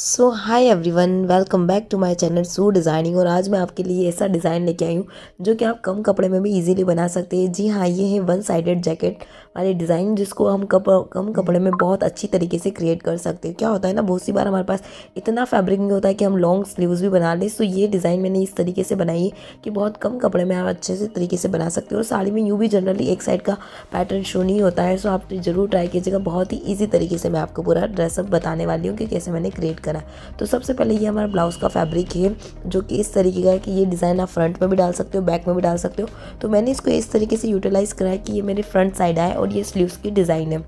So hi everyone welcome back to my channel सू designing और आज मैं आपके लिए ऐसा डिज़ाइन लेके आई हूँ जो कि आप कम कपड़े में भी इजीली बना सकते हैं जी हाँ ये है वन साइडेड जैकेट वाले डिज़ाइन जिसको हम कप कम कपड़े में बहुत अच्छी तरीके से क्रिएट कर सकते हैं क्या होता है ना बहुत सी बार हमारे पास इतना फैब्रिक नहीं होता है कि हम लॉन्ग स्लीव्स भी बना लें तो ये डिज़ाइन मैंने इस तरीके से बनाई है कि बहुत कम कपड़े में आप अच्छे से तरीके से बना सकते हो और साड़ी में यूँ भी जनरली एक साइड का पैटर्न शो नहीं होता है सो तो आप ज़रूर ट्राई कीजिएगा बहुत ही ईजी तरीके से मैं आपको पूरा ड्रेसअप बताने वाली हूँ कि कैसे मैंने क्रिएट करा तो सबसे पहले ये हमारा ब्लाउज़ का फैब्रिक है जो कि इस तरीके का है कि ये डिज़ाइन आप फ्रंट में भी डाल सकते हो बैक में भी डाल सकते हो तो मैंने इसको इस तरीके से यूटिलाइज़ करा है कि ये मेरे फ्रंट साइड आए और ये स्लीव्स की डिज़ाइन है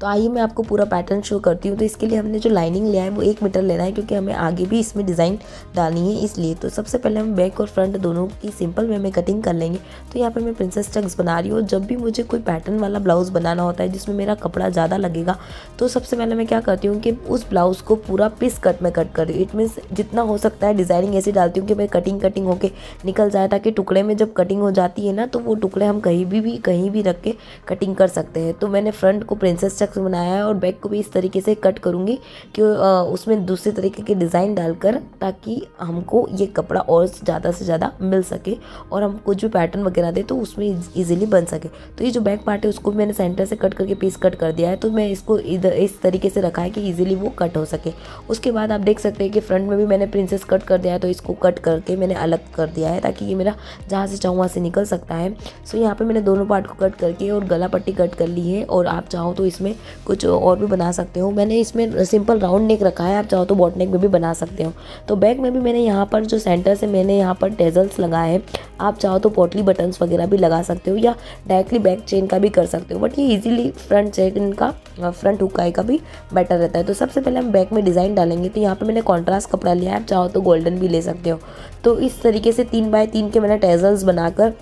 तो आइए मैं आपको पूरा पैटर्न शो करती हूँ तो इसके लिए हमने जो लाइनिंग लिया है वो एक मीटर लेना है क्योंकि हमें आगे भी इसमें डिज़ाइन डालनी है इसलिए तो सबसे पहले हम बैक और फ्रंट दोनों की सिंपल वे में कटिंग कर लेंगे तो यहाँ पर मैं प्रिंसेस टक्स बना रही हूँ जब भी मुझे कोई पैटर्न वाला ब्लाउज़ बनाना होता है जिसमें मेरा कपड़ा ज़्यादा लगेगा तो सबसे पहले मैं क्या करती हूँ कि उस ब्लाउज़ को पूरा पीस कट में कट कर रही हूँ इट मीन्स जितना हो सकता है डिज़ाइनिंग ऐसी डालती हूँ कि मेरी कटिंग कटिंग होकर निकल जाए ताकि टुकड़े में जब कटिंग हो जाती है ना तो वो टुकड़े हम कहीं भी भी कहीं भी रख के कटिंग कर सकते हैं तो मैंने फ्रंट को प्रिंसेस तक बनाया है और बैक को भी इस तरीके से कट करूँगी कि उसमें दूसरे तरीके के डिज़ाइन डालकर ताकि हमको ये कपड़ा और ज़्यादा से ज़्यादा मिल सके और हम कुछ भी पैटर्न वगैरह दें तो उसमें ईजिली बन सके तो ये जो बैक पार्ट है उसको मैंने सेंटर से कट करके पीस कट कर दिया है तो मैं इसको इधर इस तरीके से रखा है कि ईजिली वो कट हो सके उसके बाद आप देख सकते हैं कि फ्रंट में भी मैंने प्रिंसेस कट कर दिया है तो इसको कट करके मैंने अलग कर दिया है ताकि ये मेरा जहाँ से चाहूँ वहाँ से निकल सकता है सो यहाँ पर मैंने दोनों पार्ट को कट करके और गला पट्टी कट कर ली है और आप चाहो तो इसमें कुछ और भी बना सकते हो मैंने इसमें सिंपल राउंड नेक रखा है आप चाहो तो बॉट नेक में भी बना सकते हो तो बैक में भी मैंने यहाँ पर जो सेंटर से मैंने यहाँ पर टेजल्स लगाए हैं आप चाहो तो पोटली बटन्स वगैरह भी लगा सकते हो या डायरेक्टली बैक चेन का भी कर सकते हो बट ये इजीली फ्रंट चेन का फ्रंट हुकाई का भी बेटर रहता है तो सबसे पहले हम बैक में डिज़ाइन डालेंगे तो यहाँ पर मैंने कॉन्ट्रास्ट कपड़ा लिया है आप चाहो तो गोल्डन भी ले सकते हो तो इस तरीके से तीन बाय तीन के मैंने टेजल्स बनाकर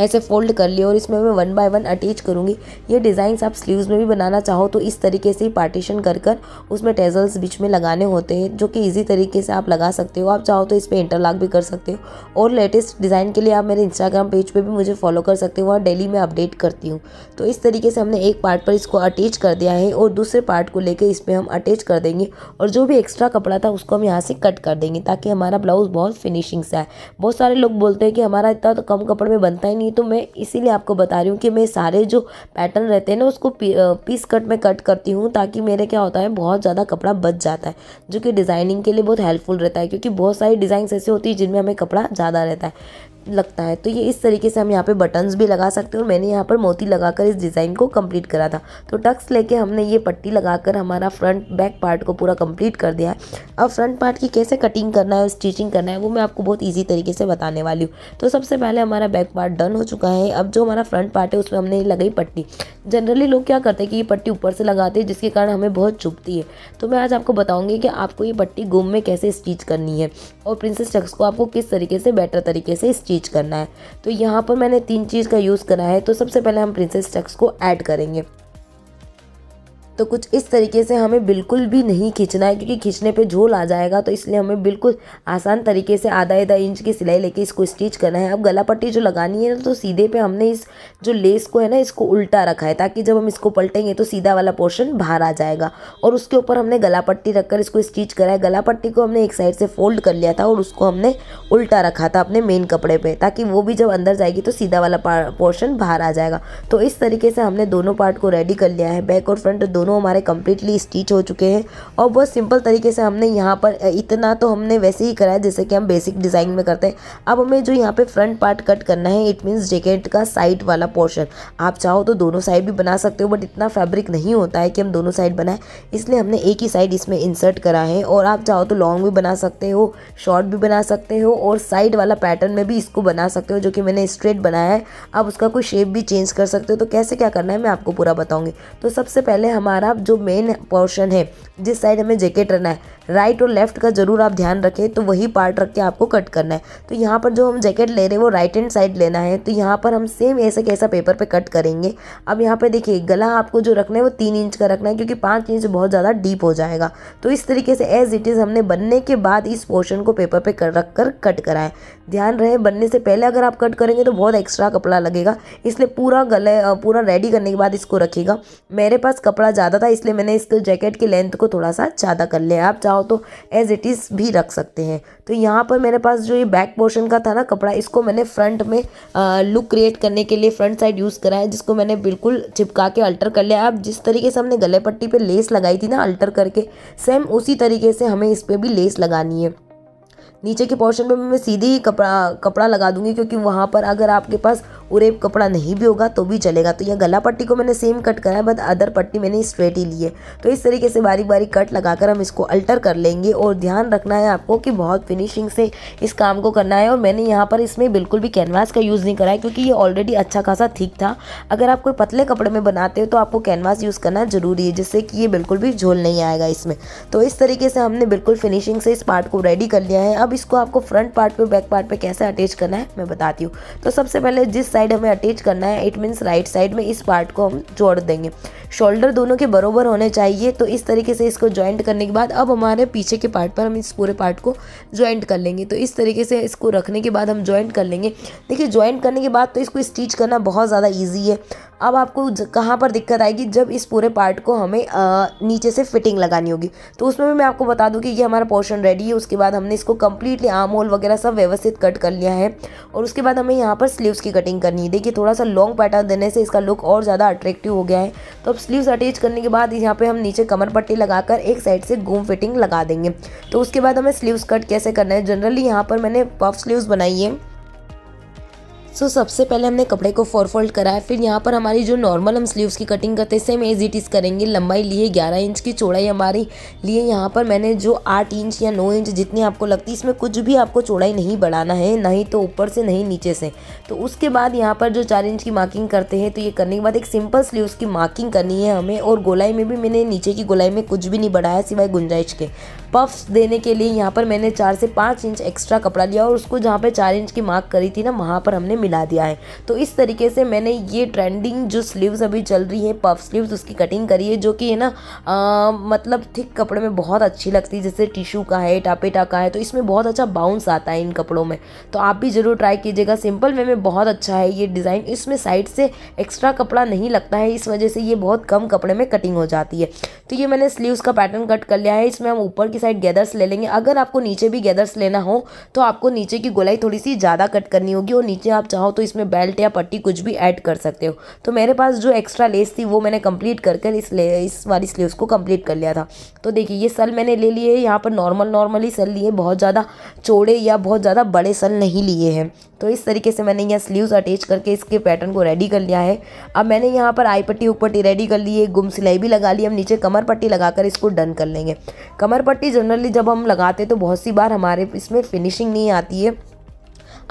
ऐसे फोल्ड कर लिए और इसमें मैं वन बाय वन अटैच करूँगी ये डिज़ाइंस आप स्लीव्स में भी बनाना चाहो तो इस तरीके से ही पार्टीशन कर कर उसमें टेजल्स बीच में लगाने होते हैं जो कि इजी तरीके से आप लगा सकते हो आप चाहो तो इस पर इंटरलॉक भी कर सकते हो और लेटेस्ट डिज़ाइन के लिए आप मेरे इंस्टाग्राम पेज पर पे भी मुझे फॉलो कर सकते हो और डेली मैं अपडेट करती हूँ तो इस तरीके से हमने एक पार्ट पर इसको अटैच कर दिया है और दूसरे पार्ट को लेकर इस पर हम अटैच कर देंगे और जो भी एक्स्ट्रा कपड़ा था उसको हम यहाँ से कट कर देंगे ताकि हमारा ब्लाउज़ बहुत फिनिशिंग से आए बहुत सारे लोग बोलते हैं कि हमारा इतना तो कम कपड़े में बनता ही नहीं तो मैं इसीलिए आपको बता रही हूँ कि मैं सारे जो पैटर्न रहते हैं ना उसको पीस कट में कट करती हूँ ताकि मेरे क्या होता है बहुत ज़्यादा कपड़ा बच जाता है जो कि डिज़ाइनिंग के लिए बहुत हेल्पफुल रहता है क्योंकि बहुत सारी डिज़ाइंस ऐसे होती है जिनमें हमें कपड़ा ज़्यादा रहता है लगता है तो ये इस तरीके से हम यहाँ पे बटन्स भी लगा सकते हैं और मैंने यहाँ पर मोती लगाकर इस डिज़ाइन को कंप्लीट करा था तो टक्स लेके हमने ये पट्टी लगाकर हमारा फ्रंट बैक पार्ट को पूरा कंप्लीट कर दिया है अब फ्रंट पार्ट की कैसे कटिंग करना है और स्टिचिंग करना है वो मैं आपको बहुत ईजी तरीके से बताने वाली हूँ तो सबसे पहले हमारा बैक पार्ट डन हो चुका है अब जो हमारा फ्रंट पार्ट है उसमें हमने लगाई पट्टी जनरली लोग क्या करते हैं कि ये पट्टी ऊपर से लगाते हैं जिसके कारण हमें बहुत चुभती है तो मैं आज आपको बताऊँगी कि आपको ये पट्टी गुम में कैसे स्टिच करनी है और प्रिंसेस टक्स को आपको किस तरीके से बेटर तरीके से स्टिच चीज़ करना है तो यहाँ पर मैंने तीन चीज़ का यूज़ करा है तो सबसे पहले हम प्रिंसेस टक्स को ऐड करेंगे तो कुछ इस तरीके से हमें बिल्कुल भी नहीं खींचना है क्योंकि खींचने पे झोल आ जाएगा तो इसलिए हमें बिल्कुल आसान तरीके से आधा आधा इंच की सिलाई लेके इसको स्टिच करना है अब गला पट्टी जो लगानी है ना तो सीधे पे हमने इस जो लेस को है ना इसको उल्टा रखा है ताकि जब हम इसको पलटेंगे तो सीधा वाला पोर्शन बाहर आ जाएगा और उसके ऊपर हमने गला पट्टी रखकर इसको स्टिच करा है गला पट्टी को हमने एक साइड से फोल्ड कर लिया था और उसको हमने उल्टा रखा था अपने मेन कपड़े पर ताकि वो भी जब अंदर जाएगी तो सीधा वाला पोर्शन बाहर आ जाएगा तो इस तरीके से हमने दोनों पार्ट को रेडी कर लिया है बैक और फ्रंट दोनों दोनों हमारे कम्प्लीटली स्टिच हो चुके हैं और बहुत सिंपल तरीके से हमने यहाँ पर इतना तो हमने वैसे ही करा है जैसे कि हम बेसिक डिज़ाइन में करते हैं अब हमें जो यहाँ पे फ्रंट पार्ट कट करना है इट मीन्स जैकेट का साइड वाला पोर्शन आप चाहो तो दोनों साइड भी बना सकते हो बट इतना फैब्रिक नहीं होता है कि हम दोनों साइड बनाएं इसलिए हमने एक ही साइड इसमें इंसर्ट करा है और आप चाहो तो लॉन्ग भी बना सकते हो शॉर्ट भी बना सकते हो और साइड वाला पैटर्न में भी इसको बना सकते हो जो कि मैंने स्ट्रेट बनाया है आप उसका कोई शेप भी चेंज कर सकते हो तो कैसे क्या करना है मैं आपको पूरा बताऊँगी तो सबसे पहले हमारे हमारा जो मेन पोर्शन है जिस साइड हमें जैकेट रहना है राइट और लेफ्ट का ज़रूर आप ध्यान रखें तो वही पार्ट रख के आपको कट करना है तो यहाँ पर जो हम जैकेट ले रहे हैं वो राइट हैंड साइड लेना है तो यहाँ पर हम सेम ऐसे कैसा पेपर पर पे कट करेंगे अब यहाँ पर देखिए गला आपको जो रखना है वो तीन इंच का रखना है क्योंकि पाँच इंच बहुत ज़्यादा डीप हो जाएगा तो इस तरीके से एज इट इज़ हमने बनने के बाद इस पोर्शन को पेपर पर रख कर कट कराएं ध्यान रहे बनने से पहले अगर आप कट करेंगे तो बहुत एक्स्ट्रा कपड़ा लगेगा इसलिए पूरा गले पूरा रेडी करने के बाद इसको रखेगा मेरे पास कपड़ा ज़्यादा था इसलिए मैंने इसके जैकेट की लेंथ को थोड़ा सा ज़्यादा कर लिया आप चाहो तो एज इट इज़ भी रख सकते हैं तो यहाँ पर मेरे पास जो ये बैक पोर्शन का था ना कपड़ा इसको मैंने फ्रंट में लुक क्रिएट करने के लिए फ्रंट साइड यूज़ करा है जिसको मैंने बिल्कुल चिपका के अल्टर कर लिया अब जिस तरीके से हमने गले पट्टी पर लेस लगाई थी ना अल्टर करके सेम उसी तरीके से हमें इस पर भी लेस लगानी है नीचे के पोर्शन पे मैं सीधे ही कपड़ा कपड़ा लगा दूंगी क्योंकि वहाँ पर अगर आपके पास उरेप कपड़ा नहीं भी होगा तो भी चलेगा तो यह गला पट्टी को मैंने सेम कट करा है बट अदर पट्टी मैंने स्ट्रेट ही ली है तो इस तरीके से बारीक बारीक कट लगाकर हम इसको अल्टर कर लेंगे और ध्यान रखना है आपको कि बहुत फिनिशिंग से इस काम को करना है और मैंने यहाँ पर इसमें बिल्कुल भी कैनवास का यूज़ नहीं करा है क्योंकि ये ऑलरेडी अच्छा खासा ठीक था अगर आप कोई पतले कपड़े में बनाते हो तो आपको कैनवास यूज़ करना ज़रूरी है जिससे कि ये बिल्कुल भी झोल नहीं आएगा इसमें तो इस तरीके से हमने बिल्कुल फिनिशिंग से इस पार्ट को रेडी कर लिया है अब इसको आपको फ्रंट पार्ट पर बैक पार्ट पर कैसे अटैच करना है मैं बताती हूँ तो सबसे पहले जिस साइड साइड हमें अटैच करना है इट मीन्स राइट साइड में इस पार्ट को हम जोड़ देंगे शोल्डर दोनों के बराबर होने चाहिए तो इस तरीके से इसको ज्वाइंट करने के बाद अब हमारे पीछे के पार्ट पर हम इस पूरे पार्ट को ज्वाइंट कर लेंगे तो इस तरीके से इसको रखने के बाद हम ज्वाइंट कर लेंगे देखिए ज्वाइंट करने के बाद तो इसको स्टिच करना बहुत ज़्यादा ईजी है अब आपको कहाँ पर दिक्कत आएगी जब इस पूरे पार्ट को हमें आ, नीचे से फिटिंग लगानी होगी तो उसमें भी मैं आपको बता दूँ कि ये हमारा पोर्शन रेडी है उसके बाद हमने इसको कम्प्लीटली आम होल वगैरह सब व्यवस्थित कट कर लिया है और उसके बाद हमें यहाँ पर स्लीव्स की कटिंग करनी है देखिए थोड़ा सा लॉन्ग पैटर्न देने से इसका लुक और ज़्यादा अट्रैक्टिव हो गया है तो अब स्लीव्स अटैच करने के बाद यहाँ पे हम नीचे कमर पट्टी लगाकर एक साइड से घूम फिटिंग लगा देंगे तो उसके बाद हमें स्लीव्स कट कैसे करना है जनरली यहाँ पर मैंने पफ स्लीव्स बनाई है सो so, सबसे पहले हमने कपड़े को फोर फोल्ड कराया फिर यहाँ पर हमारी जो नॉर्मल हम स्लीव्स की कटिंग करते हैं सेम एज इट इज़ करेंगे लंबाई लिए 11 ग्यारह इंच की चौड़ाई हमारी लिए यहाँ पर मैंने जो आठ इंच या नौ इंच जितनी आपको लगती है इसमें कुछ भी आपको चौड़ाई नहीं बढ़ाना है नहीं तो ऊपर से नहीं नीचे से तो उसके बाद यहाँ पर जो चार इंच की मार्किंग करते हैं तो ये करने के बाद एक सिंपल स्लीवस की मार्किंग करनी है हमें और गोलाई में भी मैंने नीचे की गोलाई में कुछ भी नहीं बढ़ाया सिवाय गुंजाइश के पफ्स देने के लिए यहाँ पर मैंने चार से पाँच इंच एक्स्ट्रा कपड़ा लिया और उसको जहाँ पर चार इंच की मार्क करी थी ना वहाँ पर हमने मिला दिया है तो इस तरीके से मैंने ये ट्रेंडिंग जो स्लीव्स अभी चल रही है पफ स्लीव्स उसकी कटिंग करी है जो कि है ना आ, मतलब थिक कपड़े में बहुत अच्छी लगती है जैसे टिशू का है टापेटा का है तो इसमें बहुत अच्छा बाउंस आता है इन कपड़ों में तो आप भी ज़रूर ट्राई कीजिएगा सिंपल वे में बहुत अच्छा है ये डिज़ाइन इसमें साइड से एक्स्ट्रा कपड़ा नहीं लगता है इस वजह से ये बहुत कम कपड़े में कटिंग हो जाती है तो ये मैंने स्लीव्स का पैटर्न कट कर लिया है इसमें हम ऊपर की साइड गैदर्स ले लेंगे अगर आपको नीचे भी गैदर्स लेना हो तो आपको नीचे की गोलाई थोड़ी सी ज़्यादा कट करनी होगी और नीचे आप चाहो तो इसमें बेल्ट या पट्टी कुछ भी ऐड कर सकते हो तो मेरे पास जो एक्स्ट्रा लेस थी वो मैंने कंप्लीट कर कर इस ले इस वाली स्लीव्स को कंप्लीट कर लिया था तो देखिए ये सल मैंने ले लिए है यहाँ पर नॉर्मल नॉर्मली सल लिए बहुत ज़्यादा चौड़े या बहुत ज़्यादा बड़े सल नहीं लिए हैं तो इस तरीके से मैंने यहाँ स्लीव्स अटैच करके इसके पैटर्न को रेडी कर लिया है अब मैंने यहाँ पर आई पट्टी उपट्टी रेडी कर ली है गुम सिलाई भी लगा ली हम नीचे कमर पट्टी लगाकर इसको डन कर लेंगे कमर पट्टी जनरली जब हम लगाते तो बहुत सी बार हमारे इसमें फिनिशिंग नहीं आती है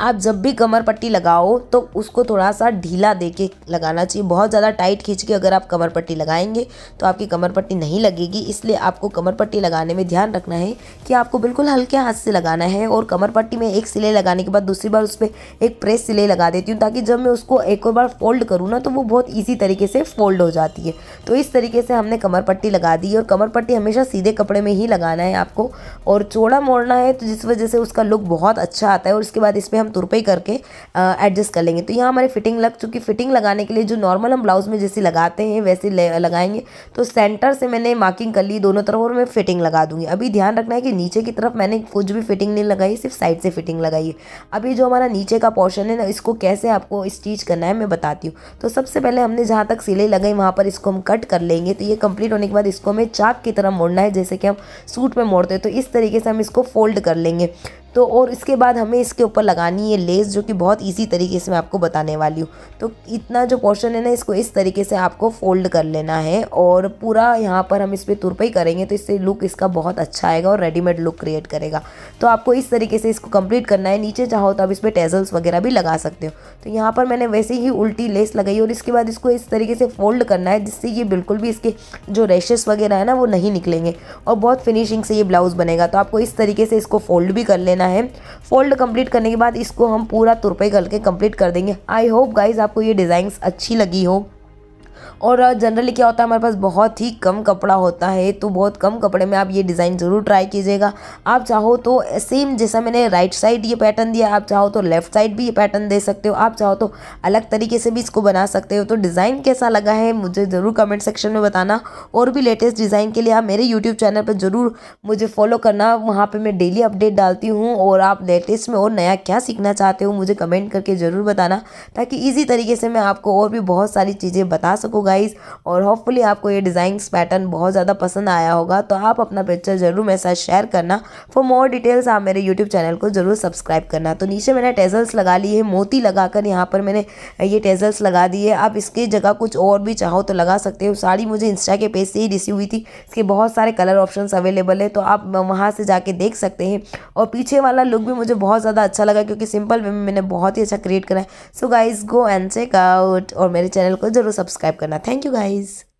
आप जब भी कमर पट्टी लगाओ तो उसको थोड़ा सा ढीला दे के लगाना चाहिए बहुत ज़्यादा टाइट खींच के अगर आप कमर पट्टी लगाएंगे तो आपकी कमर पट्टी नहीं लगेगी इसलिए आपको कमर पट्टी लगाने में ध्यान रखना है कि आपको बिल्कुल हल्के हाथ से लगाना है और कमर पट्टी में एक सिलाई लगाने के बाद दूसरी बार उस पर एक प्रेस सिलाई लगा देती हूँ ताकि जब मैं उसको एक और बार फोल्ड करूँ ना तो वो बहुत ईजी तरीके से फोल्ड हो जाती है तो इस तरीके से हमने कमर पट्टी लगा दी और कमर पट्टी हमेशा सीधे कपड़े में ही लगाना है आपको और चौड़ा मोड़ना है तो जिस वजह से उसका लुक बहुत अच्छा आता है और उसके बाद इस पर हम तुरपई करके एडजस्ट कर लेंगे तो यहाँ हमारे फिटिंग लग चुकी फिटिंग लगाने के लिए जो नॉर्मल हम ब्लाउज़ में जैसे लगाते हैं वैसे लगाएंगे तो सेंटर से मैंने मार्किंग कर ली दोनों तरफ और मैं फिटिंग लगा दूंगी अभी ध्यान रखना है कि नीचे की तरफ मैंने कुछ भी फिटिंग नहीं लगाई सिर्फ साइड से फिटिंग लगाई है अभी जो हमारा नीचे का पोर्शन है ना इसको कैसे आपको स्टिच करना है मैं बताती हूँ तो सबसे पहले हमने जहाँ तक सिलाई लगाई वहाँ पर इसको हम कट कर लेंगे तो ये कंप्लीट होने के बाद इसको हमें चाक की तरह मोड़ना है जैसे कि हम सूट में मोड़ते हैं तो इस तरीके से हम इसको फोल्ड कर लेंगे तो और इसके बाद हमें इसके ऊपर लगानी है लेस जो कि बहुत इजी तरीके से मैं आपको बताने वाली हूँ तो इतना जो पोर्शन है ना इसको इस तरीके से आपको फोल्ड कर लेना है और पूरा यहाँ पर हम इस पर तुरपाई करेंगे तो इससे लुक इसका बहुत अच्छा आएगा और रेडीमेड लुक क्रिएट करेगा तो आपको इस तरीके से इसको कंप्लीट करना है नीचे चाहो तो आप इस पर टेजल्स वगैरह भी लगा सकते हो तो यहाँ पर मैंने वैसे ही उल्टी लेस लगाई और इसके बाद इसको इस तरीके से फोल्ड करना है जिससे ये बिल्कुल भी इसके जो रेशेस वगैरह है ना वो नहीं निकलेंगे और बहुत फिनिशिंग से ये ब्लाउज़ बनेगा तो आपको इस तरीके से इसको फोल्ड भी कर लेना करना है फोल्ड कंप्लीट करने के बाद इसको हम पूरा तुरपाई करके कंप्लीट कर देंगे आई होप गाइज आपको ये डिज़ाइंस अच्छी लगी हो और जनरली क्या होता है हमारे पास बहुत ही कम कपड़ा होता है तो बहुत कम कपड़े में आप ये डिज़ाइन ज़रूर ट्राई कीजिएगा आप चाहो तो सेम जैसा मैंने राइट साइड ये पैटर्न दिया आप चाहो तो लेफ्ट साइड भी ये पैटर्न दे सकते हो आप चाहो तो अलग तरीके से भी इसको बना सकते हो तो डिज़ाइन कैसा लगा है मुझे ज़रूर कमेंट सेक्शन में बताना और भी लेटेस्ट डिज़ाइन के लिए आप मेरे यूट्यूब चैनल पर ज़रूर मुझे फॉलो करना वहाँ पर मैं डेली अपडेट डालती हूँ और आप लेटेस्ट में और नया क्या सीखना चाहते हो मुझे कमेंट करके ज़रूर बताना ताकि ईजी तरीके से मैं आपको और भी बहुत सारी चीज़ें बता सकूँगा गाइज़ और होपफुली आपको ये डिज़ाइन पैटर्न बहुत ज़्यादा पसंद आया होगा तो आप अपना पिक्चर ज़रूर मेरे साथ शेयर करना फॉर मोर डिटेल्स आप मेरे यूट्यूब चैनल को ज़रूर सब्सक्राइब करना तो नीचे मैंने टेजल्स लगा ली है मोती लगाकर यहाँ पर मैंने ये टेजल्स लगा दी है आप इसकी जगह कुछ और भी चाहो तो लगा सकते हो साड़ी मुझे इंस्टा के पेज से ही रिसीव हुई थी इसके बहुत सारे कलर ऑप्शन अवेलेबल है तो आप वहाँ से जाके देख सकते हैं और पीछे वाला लुक भी मुझे बहुत ज़्यादा अच्छा लगा क्योंकि सिंपल वे में मैंने बहुत ही अच्छा क्रिएट करा है so guys go and check out और मेरे चैनल को ज़रूर सब्सक्राइब करना Thank you guys.